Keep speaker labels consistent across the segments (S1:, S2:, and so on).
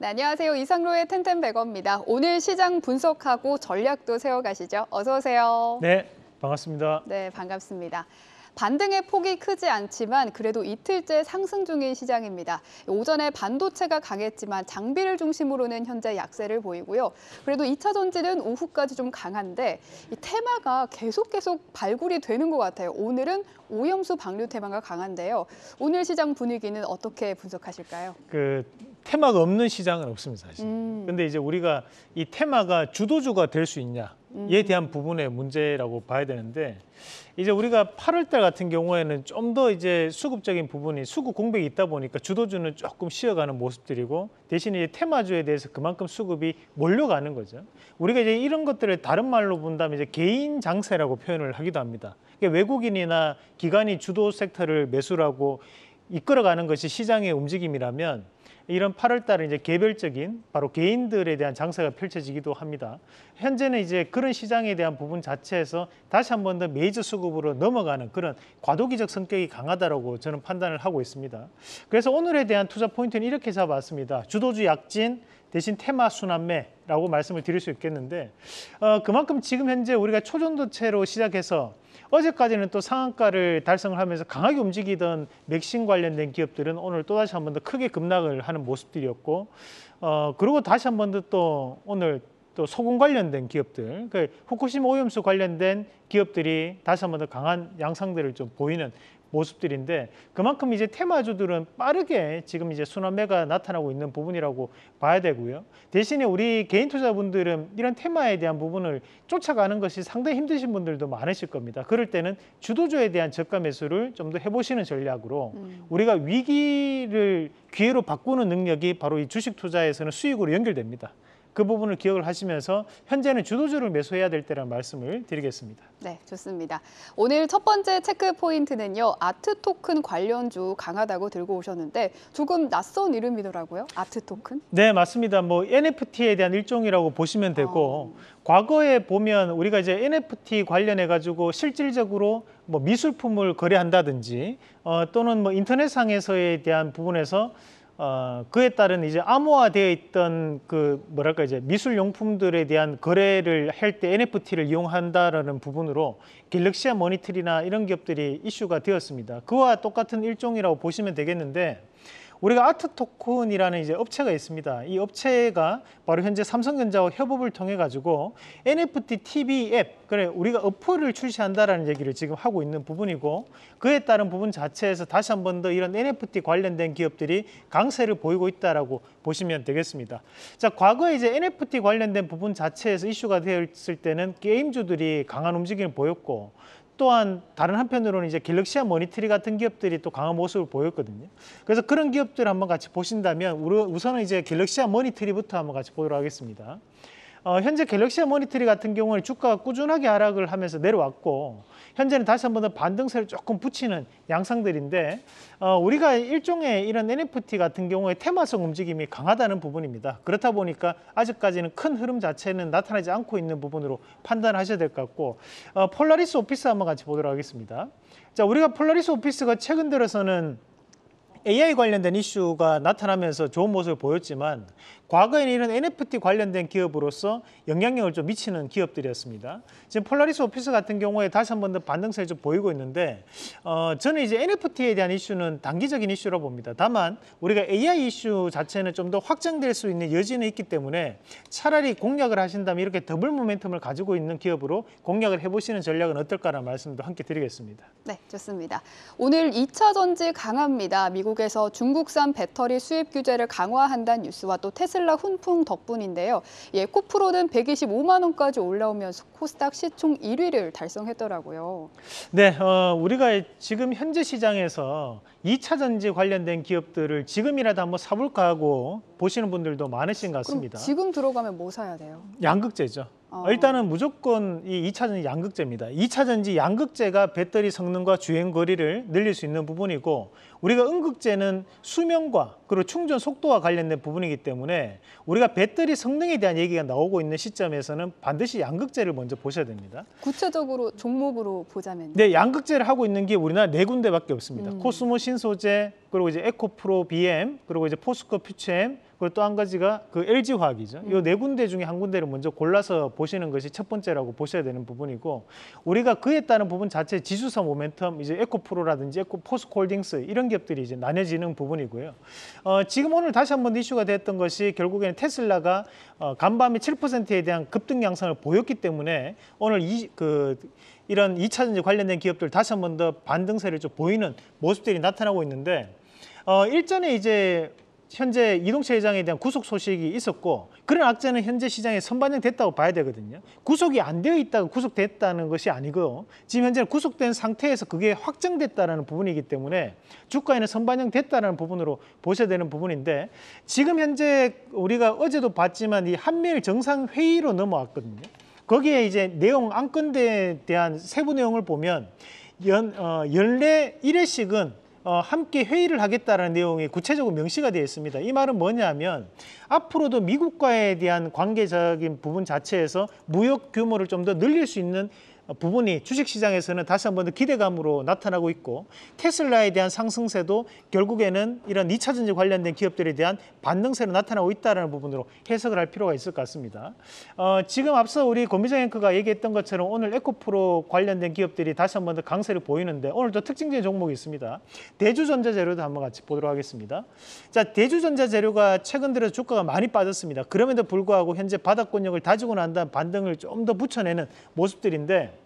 S1: 네, 안녕하세요. 이상로의 텐텐백어입니다. 오늘 시장 분석하고 전략도 세워가시죠. 어서 오세요.
S2: 네, 반갑습니다.
S1: 네, 반갑습니다. 반등의 폭이 크지 않지만 그래도 이틀째 상승 중인 시장입니다. 오전에 반도체가 강했지만 장비를 중심으로는 현재 약세를 보이고요. 그래도 2차 전지는 오후까지 좀 강한데 이 테마가 계속 계속 발굴이 되는 것 같아요. 오늘은 오염수 방류 테마가 강한데요. 오늘 시장 분위기는 어떻게 분석하실까요?
S2: 그 테마가 없는 시장은 없습니다 사실. 음. 근데 이제 우리가 이 테마가 주도주가 될 수 있냐에 음. 대한 부분의 문제라고 봐야 되는데 이제 우리가 8월달 같은 경우에는 좀 더 이제 수급적인 부분이 수급 공백이 있다 보니까 주도주는 조금 쉬어가는 모습들이고 대신에 이제 테마주에 대해서 그만큼 수급이 몰려가는 거죠. 우리가 이제 이런 것들을 다른 말로 본다면 이제 개인 장세라고 표현을 하기도 합니다. 그러니까 외국인이나 기관이 주도 섹터를 매수하고 이끌어가는 것이 시장의 움직임이라면 이런 8월달에 이제 개별적인 바로 개인들에 대한 장사가 펼쳐지기도 합니다. 현재는 이제 그런 시장에 대한 부분 자체에서 다시 한 번 더 메이저 수급으로 넘어가는 그런 과도기적 성격이 강하다라고 저는 판단을 하고 있습니다. 그래서 오늘에 대한 투자 포인트는 이렇게 잡았습니다. 주도주 약진 대신 테마 순환매라고 말씀을 드릴 수 있겠는데 어, 그만큼 지금 현재 우리가 초전도체로 시작해서 어제까지는 또 상한가를 달성을 하면서 강하게 움직이던 맥신 관련된 기업들은 오늘 또다시 한 번 더 크게 급락을 하는 모습들이었고 어 그리고 다시 한 번 더 또 오늘 또 소금 관련된 기업들, 그 후쿠시마 오염수 관련된 기업들이 다시 한 번 더 강한 양상들을 좀 보이는 모습들인데 그만큼 이제 테마주들은 빠르게 지금 이제 순환매가 나타나고 있는 부분이라고 봐야 되고요. 대신에 우리 개인 투자분들은 이런 테마에 대한 부분을 쫓아가는 것이 상당히 힘드신 분들도 많으실 겁니다. 그럴 때는 주도주에 대한 저가 매수를 좀 더 해보시는 전략으로 음. 우리가 위기를 기회로 바꾸는 능력이 바로 이 주식 투자에서는 수익으로 연결됩니다. 그 부분을 기억을 하시면서 현재는 주도주를 매수해야 될 때라는 말씀을 드리겠습니다.
S1: 네, 좋습니다. 오늘 첫 번째 체크 포인트는요. 아트 토큰 관련주 강하다고 들고 오셨는데 조금 낯선 이름이더라고요. 아트 토큰?
S2: 네, 맞습니다. 뭐 NFT에 대한 일종이라고 보시면 되고 어... 과거에 보면 우리가 이제 NFT 관련해 가지고 실질적으로 뭐 미술품을 거래한다든지 어, 또는 뭐 인터넷상에서에 대한 부분에서 어, 그에 따른 이제 암호화되어 있던 그 뭐랄까 이제 미술 용품들에 대한 거래를 할 때 NFT를 이용한다라는 부분으로 갤럭시아 모니터리나 이런 기업들이 이슈가 되었습니다. 그와 똑같은 일종이라고 보시면 되겠는데 우리가 아트 토큰이라는 이제 업체가 있습니다. 이 업체가 바로 현재 삼성전자와 협업을 통해 가지고 NFT TV 앱, 그래 우리가 어플을 출시한다라는 얘기를 지금 하고 있는 부분이고 그에 따른 부분 자체에서 다시 한 번 더 이런 NFT 관련된 기업들이 강세를 보이고 있다라고 보시면 되겠습니다. 자, 과거에 이제 NFT 관련된 부분 자체에서 이슈가 되었을 때는 게임주들이 강한 움직임을 보였고 또한 다른 한편으로는 이제 갤럭시와 모니터리 같은 기업들이 또 강한 모습을 보였거든요. 그래서 그런 기업들 을 한번 같이 보신다면 우선은 이제 갤럭시와 모니터리부터 한번 같이 보도록 하겠습니다. 어, 현재 갤럭시 모니터리 같은 경우는 주가가 꾸준하게 하락을 하면서 내려왔고 현재는 다시 한 번 더 반등세를 조금 붙이는 양상들인데 어, 우리가 일종의 이런 NFT 같은 경우에 테마성 움직임이 강하다는 부분입니다. 그렇다 보니까 아직까지는 큰 흐름 자체는 나타나지 않고 있는 부분으로 판단하셔야 될 것 같고 어, 폴라리스 오피스 한번 같이 보도록 하겠습니다. 자, 우리가 폴라리스 오피스가 최근 들어서는 AI 관련된 이슈가 나타나면서 좋은 모습을 보였지만 과거에는 이런 NFT 관련된 기업으로서 영향력을 좀 미치는 기업들이었습니다. 지금 폴라리스 오피스 같은 경우에 다시 한 번 더 반등세를 좀 보이고 있는데 어, 저는 이제 NFT에 대한 이슈는 단기적인 이슈로 봅니다. 다만 우리가 AI 이슈 자체는 좀 더 확장될 수 있는 여지는 있기 때문에 차라리 공략을 하신다면 이렇게 더블 모멘텀을 가지고 있는 기업으로 공략을 해보시는 전략은 어떨까라는 말씀도 함께 드리겠습니다.
S1: 네, 좋습니다. 오늘 2차 전지 강합니다. 미국 미국에서 중국산 배터리 수입 규제를 강화한다는 뉴스와 또 테슬라 훈풍 덕분인데요. 예, 코프로는 125만 원까지 올라오면서 코스닥 시총 1위를 달성했더라고요.
S2: 네, 어, 우리가 지금 현재 시장에서 2차 전지 관련된 기업들을 지금이라도 한번 사볼까 하고 보시는 분들도 많으신 것 같습니다. 지금
S1: 들어가면 뭐 사야 돼요?
S2: 양극재죠. 어... 일단은 무조건 이 2차전지 양극재입니다. 2차전지 양극재가 배터리 성능과 주행 거리를 늘릴 수 있는 부분이고 우리가 음극재는 수명과 그리고 충전 속도와 관련된 부분이기 때문에 우리가 배터리 성능에 대한 얘기가 나오고 있는 시점에서는 반드시 양극재를 먼저 보셔야 됩니다.
S1: 구체적으로 종목으로 보자면요?
S2: 네, 양극재를 하고 있는 게 우리나라 네 군데밖에 없습니다. 음... 코스모 신소재, 그리고 이제 에코프로 BM, 그리고 이제 포스코 퓨처엠, 그리고 또 한 가지가 그 LG 화학이죠. 이네 음. 군데 중에 한 군데를 먼저 골라서 보시는 것이 첫 번째라고 보셔야 되는 부분이고 우리가 그에 따른 부분 자체 지수사 모멘텀 이제 에코프로라든지 에코 포스콜딩스 이런 기업들이 이제 나뉘어지는 부분이고요. 어, 지금 오늘 다시 한 번 이슈가 됐던 것이 결국에는 테슬라가 어, 간밤에 7%에 대한 급등 양상을 보였기 때문에 오늘 이 그 이런 2차전지 관련된 기업들 다시 한 번 더 반등세를 좀 보이는 모습들이 나타나고 있는데 어, 일전에 이제 현재 이동철 회장에 대한 구속 소식이 있었고 그런 악재는 현재 시장에 선반영됐다고 봐야 되거든요. 구속이 안 되어 있다고 구속됐다는 것이 아니고요. 지금 현재는 구속된 상태에서 그게 확정됐다는 부분이기 때문에 주가에는 선반영됐다는 부분으로 보셔야 되는 부분인데 지금 현재 우리가 어제도 봤지만 이 한미일 정상회의로 넘어왔거든요. 거기에 이제 내용 안건에 대한 세부 내용을 보면 연, 어, 연례 1회식은 어, 함께 회의를 하겠다는 내용이 구체적으로 명시가 되어 있습니다. 이 말은 뭐냐면 앞으로도 미국과에 대한 관계적인 부분 자체에서 무역 규모를 좀 더 늘릴 수 있는 어, 부분이 주식시장에서는 다시 한 번 더 기대감으로 나타나고 있고 테슬라에 대한 상승세도 결국에는 이런 2차 전지 관련된 기업들에 대한 반등세로 나타나고 있다는 부분으로 해석을 할 필요가 있을 것 같습니다. 어, 지금 앞서 우리 권미정 앵커가 얘기했던 것처럼 오늘 에코프로 관련된 기업들이 다시 한 번 더 강세를 보이는데 오늘도 특징적인 종목이 있습니다. 대주전자재료도 한번 같이 보도록 하겠습니다. 자, 대주전자재료가 최근 들어 주가가 많이 빠졌습니다. 그럼에도 불구하고 현재 바닥권력을 다지고 난 다음 반등을 좀 더 붙여내는 모습들인데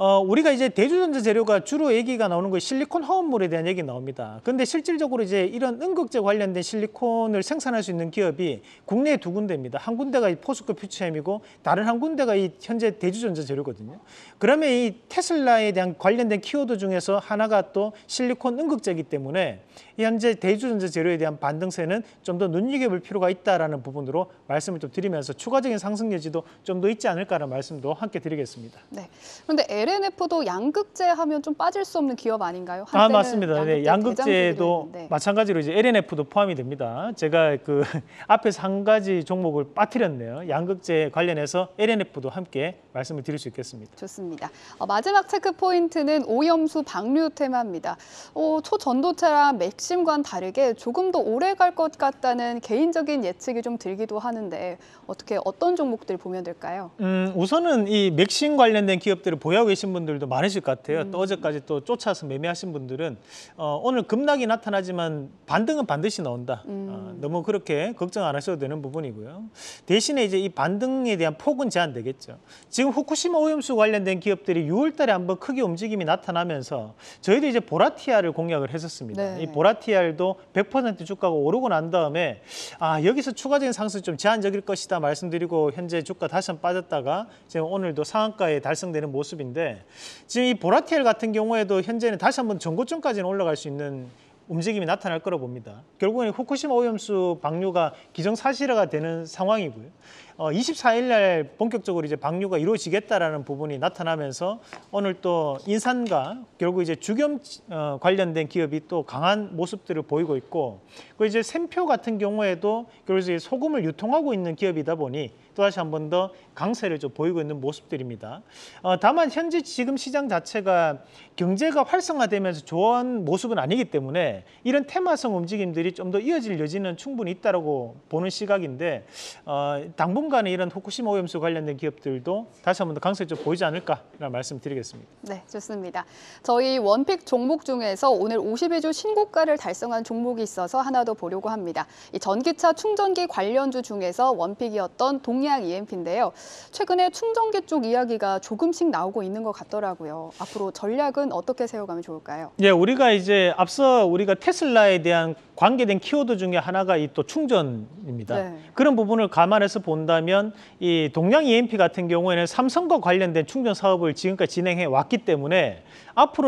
S2: 어, 우리가 이제 대주전자 재료가 주로 얘기가 나오는 거 실리콘 화합물에 대한 얘기 나옵니다. 근데 실질적으로 이제 이런 응극제 관련된 실리콘을 생산할 수 있는 기업이 국내에 두 군데입니다. 한 군데가 포스코 퓨처엠이고 다른 한 군데가 이 현재 대주전자 재료거든요. 그러면 이 테슬라에 대한 관련된 키워드 중에서 하나가 또 실리콘 응극제이기 때문에 현재 대주전자 재료에 대한 반등세는 좀 더 눈여겨볼 필요가 있다라는 부분으로 말씀을 좀 드리면서 추가적인 상승 여지도 좀 더 있지 않을까라는 말씀도 함께 드리겠습니다.
S1: 네. 그런데 LNF도 양극재 하면 좀 빠질 수 없는 기업 아닌가요? 아 맞습니다.
S2: 네, 양극재 네, 양극재도 마찬가지로 이제 LNF도 포함이 됩니다. 제가 그 앞에서 한 가지 종목을 빠뜨렸네요. 양극재 관련해서 LNF도 함께 말씀을 드릴 수 있겠습니다.
S1: 좋습니다. 어, 마지막 체크 포인트는 오염수 방류 테마입니다. 어, 초전도체랑 맥심과는 다르게 조금 더 오래 갈 것 같다는 개인적인 예측이 좀 들기도 하는데 어떻게 어떤 종목들 보면 될까요?
S2: 음, 우선은 이 맥심 관련된 기업들을 보유하고 계신 계신 분들도 많으실 것 같아요. 음. 또 어제까지 또 쫓아서 매매하신 분들은 어, 오늘 급락이 나타나지만 반등은 반드시 나온다. 어, 음. 어, 너무 그렇게 걱정 안 하셔도 되는 부분이고요. 대신에 이제 이 반등에 대한 폭은 제한되겠죠. 지금 후쿠시마 오염수 관련된 기업들이 6월달에 한번 크게 움직임이 나타나면서 저희도 이제 보라티아를 공략을 했었습니다. 네. 이 보라티아도 100% 주가가 오르고 난 다음에 아 여기서 추가적인 상승 좀 제한적일 것이다 말씀드리고 현재 주가 다시 한번 빠졌다가 지금 오늘도 상한가에 달성되는 모습인데. 지금 이보라티엘 같은 경우에도 현재는 다시 한번 전고점까지는 올라갈 수 있는 움직임이 나타날 거라 고 봅니다. 결국에는 후쿠시마 오염수 방류가 기정사실화가 되는 상황이고요. 어, 24일 날 본격적으로 이제 방류가 이루어지겠다라는 부분이 나타나면서 오늘 또 인산과 결국 이제 주겸 어, 관련된 기업이 또 강한 모습들을 보이고 있고 그 이제 샘표 같은 경우에도 결국 이 소금을 유통하고 있는 기업이다 보니 또다시 한 번 더 강세를 좀 보이고 있는 모습들입니다. 어, 다만 현재 지금 시장 자체가 경제가 활성화되면서 좋은 모습은 아니기 때문에 이런 테마성 움직임들이 좀 더 이어질 여지는 충분히 있다고 보는 시각인데 어, 당분 당분간은 이런 후쿠시마 오염수 관련된 기업들도 다시 한번 더 강세적 보이지 않을까라는 말씀 드리겠습니다.
S1: 네, 좋습니다. 저희 원픽 종목 중에서 오늘 52주 신고가를 달성한 종목이 있어서 하나 더 보려고 합니다. 이 전기차 충전기 관련주 중에서 원픽이었던 동양 EMP인데요. 최근에 충전기 쪽 이야기가 조금씩 나오고 있는 것 같더라고요. 앞으로 전략은 어떻게 세워가면 좋을까요?
S2: 예, 우리가 이제 앞서 우리가 테슬라에 대한 관계된 키워드 중에 하나가 이 또 충전입니다. 네. 그런 부분을 감안해서 본다면 이 동양 EMP 같은 경우에는 삼성과 관련된 충전 사업을 지금까지 진행해 왔기 때문에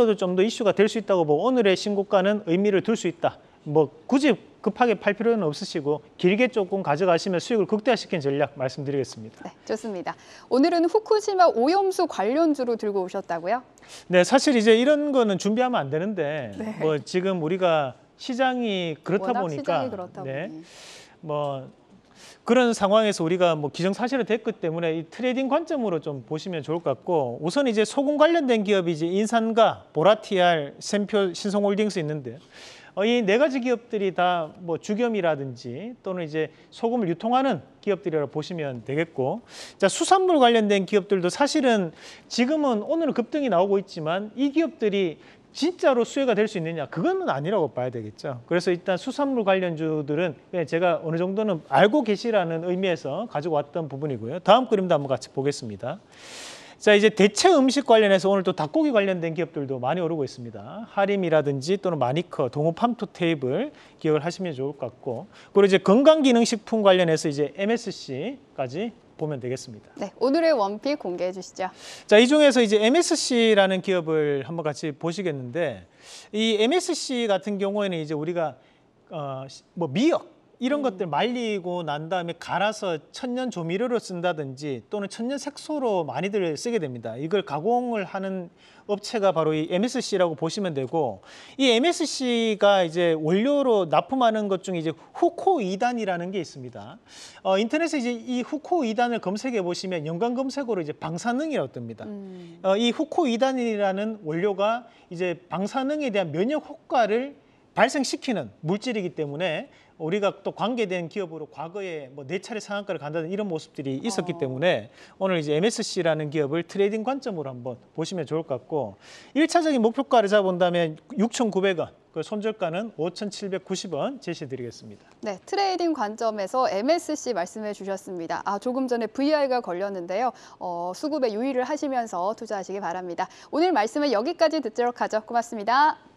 S2: 앞으로도 좀 더 이슈가 될 수 있다고 보고 오늘의 신고가는 의미를 둘 수 있다. 뭐 굳이 급하게 팔 필요는 없으시고 길게 조금 가져가시면 수익을 극대화시킨 전략 말씀드리겠습니다. 네,
S1: 좋습니다. 오늘은 후쿠시마 오염수 관련주로 들고 오셨다고요?
S2: 네, 사실 이제 이런 거는 준비하면 안 되는데 네. 뭐 지금 우리가 시장이 그렇다 보니까 시장이 그렇다 네. 보니. 뭐 그런 상황에서 우리가 뭐 기정사실화 됐기 때문에 이 트레이딩 관점으로 좀 보시면 좋을 것 같고 우선 이제 소금 관련된 기업이 이제 인산과 보라티알, 샘표, 신성홀딩스 있는데 어, 이 네 가지 기업들이 다 뭐 주겸이라든지 또는 이제 소금을 유통하는 기업들이라고 보시면 되겠고 자 수산물 관련된 기업들도 사실은 지금은 오늘 은 급등이 나오고 있지만 이 기업들이 진짜로 수혜가 될 수 있느냐 그건 아니라고 봐야 되겠죠. 그래서 일단 수산물 관련주들은 예, 제가 어느 정도는 알고 계시라는 의미에서 가지고 왔던 부분이고요. 다음 그림도 한번 같이 보겠습니다. 자 이제 대체 음식 관련해서 오늘 또 닭고기 관련된 기업들도 많이 오르고 있습니다. 하림이라든지 또는 마니커, 동호팜토 테이블 기억을 하시면 좋을 것 같고 그리고 이제 건강기능식품 관련해서 이제 MSC까지 보면 되겠습니다.
S1: 네, 오늘의 원픽 공개해 주시죠.
S2: 자, 이 중에서 이제 MSC라는 기업을 한번 같이 보시겠는데 이 MSC 같은 경우에는 이제 우리가 어, 뭐 미역 이런 음. 것들 말리고 난 다음에 갈아서 천연 조미료로 쓴다든지 또는 천연 색소로 많이들 쓰게 됩니다. 이걸 가공을 하는 업체가 바로 이 MSC라고 보시면 되고 이 MSC가 이제 원료로 납품하는 것 중에 이제 후코 이단이라는게 있습니다. 어, 인터넷에 이제 이 후코 이단을 검색해 보시면 연관 검색어로 이제 방사능이라고 뜹니다. 음. 어, 이 후코 이단이라는 원료가 이제 방사능에 대한 면역 효과를 발생시키는 물질이기 때문에 우리가 또 관계된 기업으로 과거에 뭐네 차례 상한가를 간다는 이런 모습들이 있었기 어. 때문에 오늘 이제 MSC라는 기업을 트레이딩 관점으로 한번 보시면 좋을 것 같고 일차적인 목표가를 잡아본다면 6,900원 그 손절가는 5,790원 제시드리겠습니다.
S1: 네, 트레이딩 관점에서 MSC 말씀해 주셨습니다. 아, 조금 전에 VI가 걸렸는데요. 어, 수급에 유의를 하시면서 투자하시기 바랍니다. 오늘 말씀은 여기까지 듣도록 하죠. 고맙습니다.